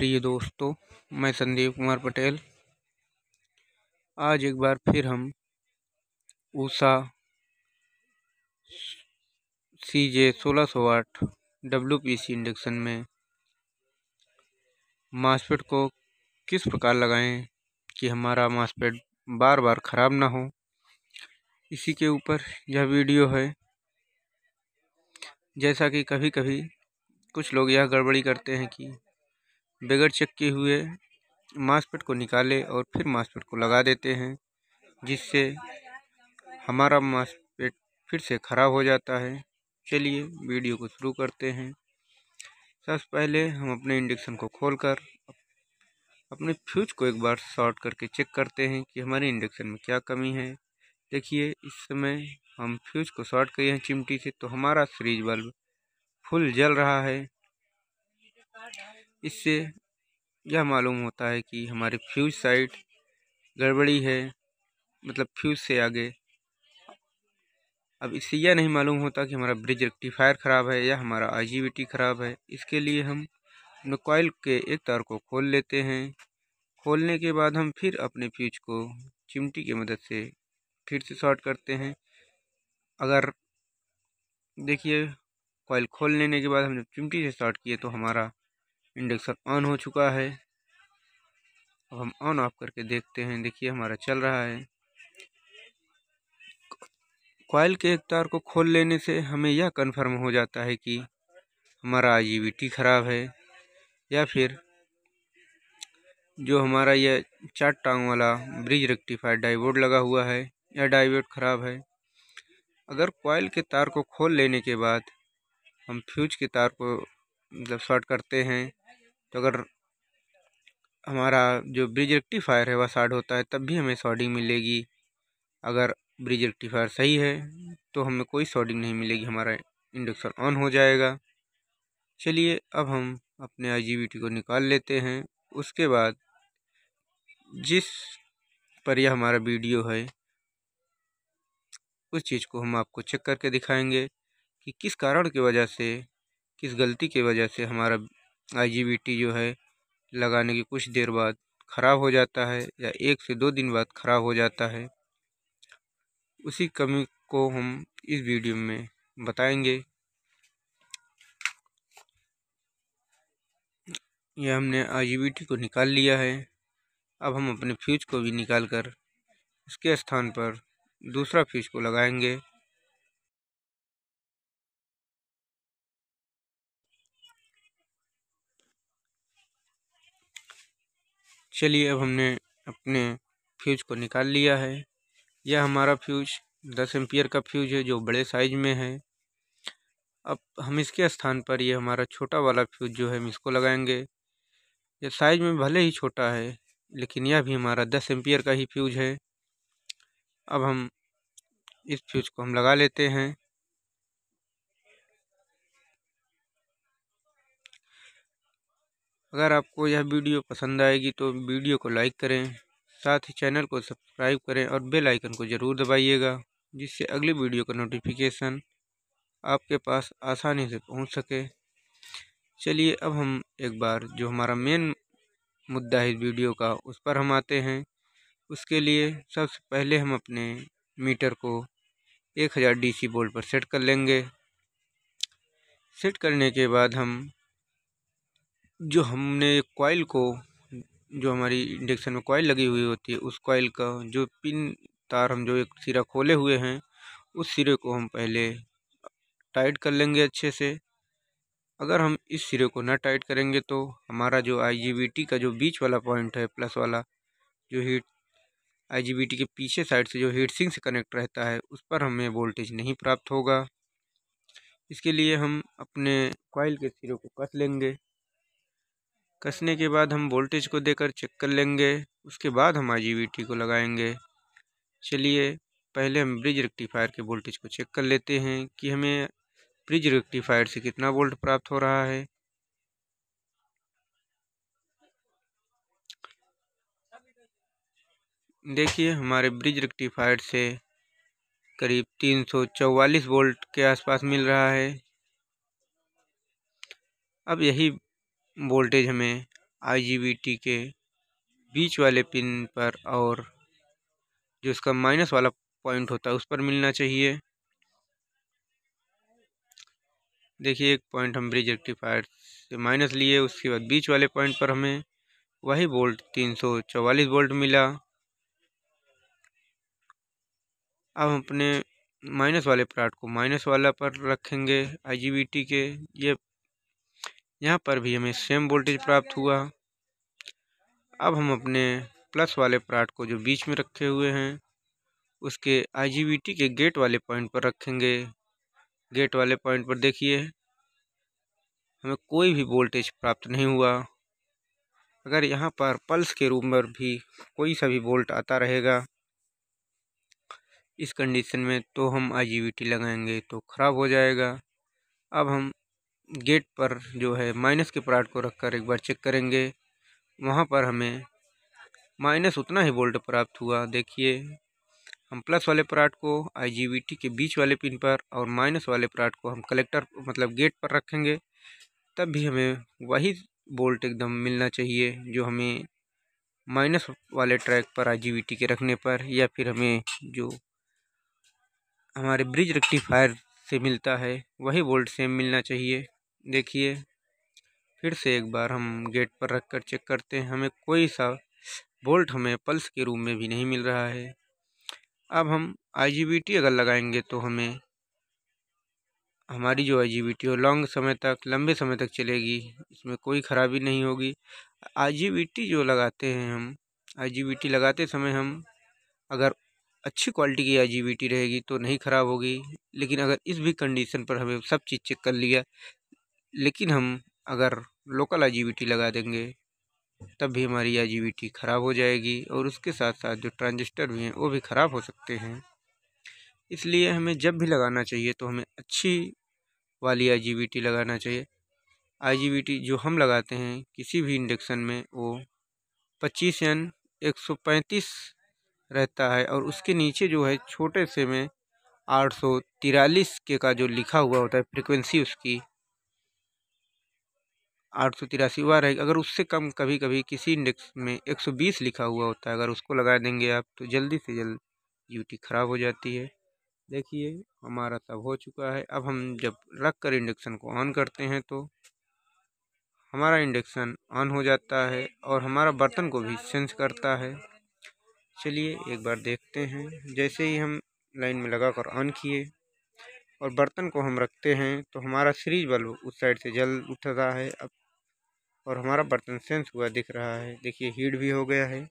प्रिय दोस्तों मैं संदीप कुमार पटेल आज एक बार फिर हम ऊषा सी जे सोलह सौ आठ डब्ल्यू पी सी इंडक्शन में मास्पेट को किस प्रकार लगाएं कि हमारा मास्पेट बार बार ख़राब ना हो इसी के ऊपर यह वीडियो है जैसा कि कभी कभी कुछ लोग यह गड़बड़ी करते हैं कि बगैर चेक किए हुए मास्कपेट को निकाले और फिर मास्कपेट को लगा देते हैं जिससे हमारा मास्कपेट फिर से ख़राब हो जाता है चलिए वीडियो को शुरू करते हैं सबसे पहले हम अपने इंडक्शन को खोलकर अपने फ्यूज को एक बार शॉर्ट करके चेक करते हैं कि हमारे इंडक्शन में क्या कमी है देखिए इस समय हम फ्यूज को शॉर्ट किए हैं चिमटी से तो हमारा सीरीज बल्ब फुल जल रहा है इससे यह मालूम होता है कि हमारे फ्यूज साइड गड़बड़ी है मतलब फ्यूज से आगे अब इससे यह नहीं मालूम होता कि हमारा ब्रिज रेक्टिफायर ख़राब है या हमारा आई ख़राब है इसके लिए हम अपने के एक तार को खोल लेते हैं खोलने के बाद हम फिर अपने फ्यूज को चिमटी की मदद से फिर से शॉर्ट करते हैं अगर देखिए कॉयल खोल लेने के बाद हमने चिमटी से शॉर्ट किए तो हमारा इंडक्शन ऑन हो चुका है अब हम ऑन ऑफ करके देखते हैं देखिए हमारा चल रहा है कॉयल के एक तार को खोल लेने से हमें यह कन्फर्म हो जाता है कि हमारा आई ख़राब है या फिर जो हमारा यह चार टांग वाला ब्रिज रेक्टिफायर डाइवोर्ड लगा हुआ है या डाइवोर्ड ख़राब है अगर कॉयल के तार को खोल लेने के बाद हम फ्यूज के तार को मतलब शॉर्ट करते हैं तो अगर हमारा जो ब्रिज रेक्टिफायर है वह साड होता है तब भी हमें सॉडिंग मिलेगी अगर ब्रिज रेक्टिफायर सही है तो हमें कोई सॉडिंग नहीं मिलेगी हमारा इंडक्शन ऑन हो जाएगा चलिए अब हम अपने आई को निकाल लेते हैं उसके बाद जिस पर यह हमारा वीडियो है उस चीज़ को हम आपको चेक करके दिखाएंगे कि किस कारण की वजह से किस गलती की वजह से हमारा आई जो है लगाने की कुछ देर बाद ख़राब हो जाता है या एक से दो दिन बाद ख़राब हो जाता है उसी कमी को हम इस वीडियो में बताएंगे यह हमने आई को निकाल लिया है अब हम अपने फ्यूज को भी निकाल कर उसके स्थान पर दूसरा फ्यूज को लगाएंगे चलिए अब हमने अपने फ्यूज को निकाल लिया है यह हमारा फ्यूज दस एम्पियर का फ्यूज है जो बड़े साइज में है अब हम इसके स्थान पर यह हमारा छोटा वाला फ्यूज जो है हम इसको लगाएंगे यह साइज में भले ही छोटा है लेकिन यह भी हमारा दस एम्पियर का ही फ्यूज है अब हम इस फ्यूज को हम लगा लेते हैं अगर आपको यह वीडियो पसंद आएगी तो वीडियो को लाइक करें साथ ही चैनल को सब्सक्राइब करें और बेल आइकन को ज़रूर दबाइएगा जिससे अगली वीडियो का नोटिफिकेशन आपके पास आसानी से पहुंच सके चलिए अब हम एक बार जो हमारा मेन मुद्दा है वीडियो का उस पर हम आते हैं उसके लिए सबसे पहले हम अपने मीटर को एक हज़ार डी सी वोल्ट पर सेट कर लेंगे सेट करने के बाद हम जो हमने कॉइल को जो हमारी इंडक्शन में कॉइल लगी हुई होती है उस कॉइल का जो पिन तार हम जो एक सिरा खोले हुए हैं उस सिरे को हम पहले टाइट कर लेंगे अच्छे से अगर हम इस सिरे को ना टाइट करेंगे तो हमारा जो आई का जो बीच वाला पॉइंट है प्लस वाला जो हीट आई के पीछे साइड से जो हीट सिंह से कनेक्ट रहता है उस पर हमें वोल्टेज नहीं प्राप्त होगा इसके लिए हम अपने कॉइल के सिरे को कस लेंगे कसने के बाद हम वोल्टेज को देकर चेक कर लेंगे उसके बाद हम आई को लगाएंगे चलिए पहले हम ब्रिज रेक्टिफायर के वोल्टेज को चेक कर लेते हैं कि हमें ब्रिज रेक्टिफायर से कितना वोल्ट प्राप्त हो रहा है देखिए हमारे ब्रिज रेक्टिफायर से करीब तीन सौ चौवालीस वोल्ट के आसपास मिल रहा है अब यही वोल्टेज हमें आई के बीच वाले पिन पर और जो इसका माइनस वाला पॉइंट होता है उस पर मिलना चाहिए देखिए एक पॉइंट हम ब्रिज रेक्टिफायर से माइनस लिए उसके बाद बीच वाले पॉइंट पर हमें वही वोल्ट तीन सौ चवालीस वोल्ट मिला अब अपने माइनस वाले पार्ट को माइनस वाला पर रखेंगे आईजीबीटी के ये यहाँ पर भी हमें सेम वोल्टेज प्राप्त हुआ अब हम अपने प्लस वाले पार्ट को जो बीच में रखे हुए हैं उसके आईजीबीटी के गेट वाले पॉइंट पर रखेंगे गेट वाले पॉइंट पर देखिए हमें कोई भी वोल्टेज प्राप्त नहीं हुआ अगर यहाँ पर पल्स के रूप में भी कोई सा भी वोल्ट आता रहेगा इस कंडीशन में तो हम आईजीबीटी लगाएंगे तो ख़राब हो जाएगा अब हम गेट पर जो है माइनस के प्लॉट को रखकर एक बार चेक करेंगे वहाँ पर हमें माइनस उतना ही वोल्ट प्राप्त हुआ देखिए हम प्लस वाले प्लाट को आईजीबीटी के बीच वाले पिन पर और माइनस वाले प्लाट को हम कलेक्टर मतलब गेट पर रखेंगे तब भी हमें वही वोल्ट एकदम मिलना चाहिए जो हमें माइनस वाले ट्रैक पर आईजीबीटी के रखने पर या फिर हमें जो हमारे ब्रिज रेक्टिफायर से मिलता है वही वोल्ट सेम मिलना चाहिए देखिए फिर से एक बार हम गेट पर रख कर चेक करते हैं हमें कोई सा बोल्ट हमें पल्स के रूम में भी नहीं मिल रहा है अब हम आई अगर लगाएंगे तो हमें हमारी जो आई हो लॉन्ग समय तक लंबे समय तक चलेगी इसमें कोई ख़राबी नहीं होगी आई जो लगाते हैं हम आई लगाते समय हम अगर अच्छी क्वालिटी की आई रहेगी तो नहीं ख़राब होगी लेकिन अगर इस भी कंडीशन पर हमें सब चीज़ चेक कर लिया लेकिन हम अगर लोकल आईजीबीटी लगा देंगे तब भी हमारी आईजीबीटी ख़राब हो जाएगी और उसके साथ साथ जो ट्रांजिस्टर भी हैं वो भी ख़राब हो सकते हैं इसलिए हमें जब भी लगाना चाहिए तो हमें अच्छी वाली आईजीबीटी लगाना चाहिए आईजीबीटी जो हम लगाते हैं किसी भी इंडक्शन में वो पच्चीस एन एक सौ पैंतीस रहता है और उसके नीचे जो है छोटे से में आठ सौ तिरालीस के का जो लिखा हुआ होता है फ्रिक्वेंसी उसकी आठ सौ तिरासी बार रहेगी अगर उससे कम कभी कभी किसी इंडेक्स में एक सौ बीस लिखा हुआ होता है अगर उसको लगा देंगे आप तो जल्दी से जल्द यूटी ख़राब हो जाती है देखिए हमारा सब हो चुका है अब हम जब रख कर इंडक्शन को ऑन करते हैं तो हमारा इंडक्शन ऑन हो जाता है और हमारा बर्तन को भी सेंस करता है चलिए एक बार देखते हैं जैसे ही हम लाइन में लगा कर ऑन किए और बर्तन को हम रखते हैं तो हमारा सीरीज बल्ब उस साइड से जल उठ रहा है अब और हमारा बर्तन सेंस हुआ दिख रहा है देखिए हीट भी हो गया है।